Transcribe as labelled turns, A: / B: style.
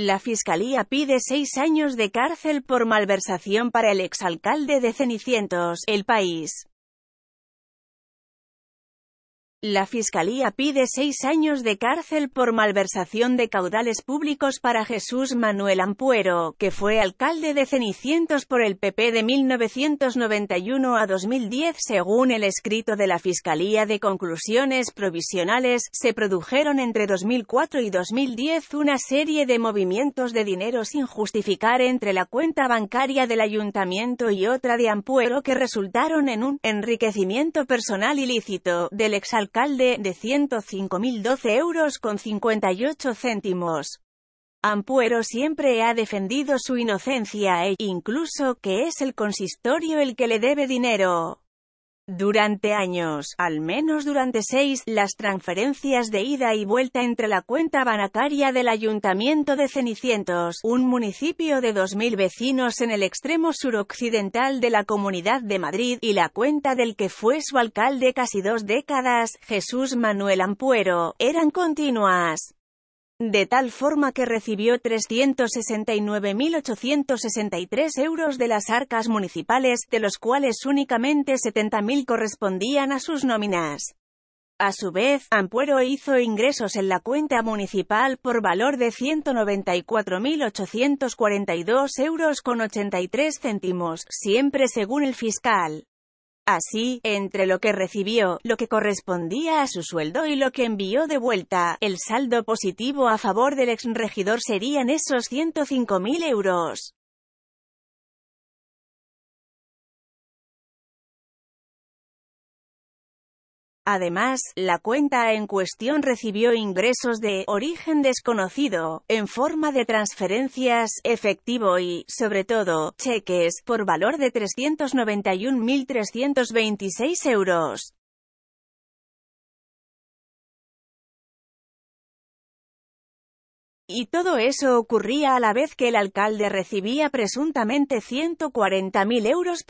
A: La fiscalía pide seis años de cárcel por malversación para el exalcalde de Cenicientos, El País. La Fiscalía pide seis años de cárcel por malversación de caudales públicos para Jesús Manuel Ampuero, que fue alcalde de Cenicientos por el PP de 1991 a 2010. Según el escrito de la Fiscalía de conclusiones provisionales, se produjeron entre 2004 y 2010 una serie de movimientos de dinero sin justificar entre la cuenta bancaria del ayuntamiento y otra de Ampuero que resultaron en un enriquecimiento personal ilícito del exalcalde alcalde, de 105.012 euros con 58 céntimos. Ampuero siempre ha defendido su inocencia e, incluso, que es el consistorio el que le debe dinero. Durante años, al menos durante seis, las transferencias de ida y vuelta entre la cuenta bancaria del Ayuntamiento de Cenicientos, un municipio de 2.000 vecinos en el extremo suroccidental de la Comunidad de Madrid, y la cuenta del que fue su alcalde casi dos décadas, Jesús Manuel Ampuero, eran continuas de tal forma que recibió 369.863 euros de las arcas municipales, de los cuales únicamente 70.000 correspondían a sus nóminas. A su vez, Ampuero hizo ingresos en la cuenta municipal por valor de 194.842 euros con 83 céntimos, siempre según el fiscal. Así, entre lo que recibió, lo que correspondía a su sueldo y lo que envió de vuelta, el saldo positivo a favor del exregidor serían esos 105.000 euros. Además, la cuenta en cuestión recibió ingresos de origen desconocido, en forma de transferencias, efectivo y, sobre todo, cheques, por valor de 391.326 euros. Y todo eso ocurría a la vez que el alcalde recibía presuntamente 140.000 euros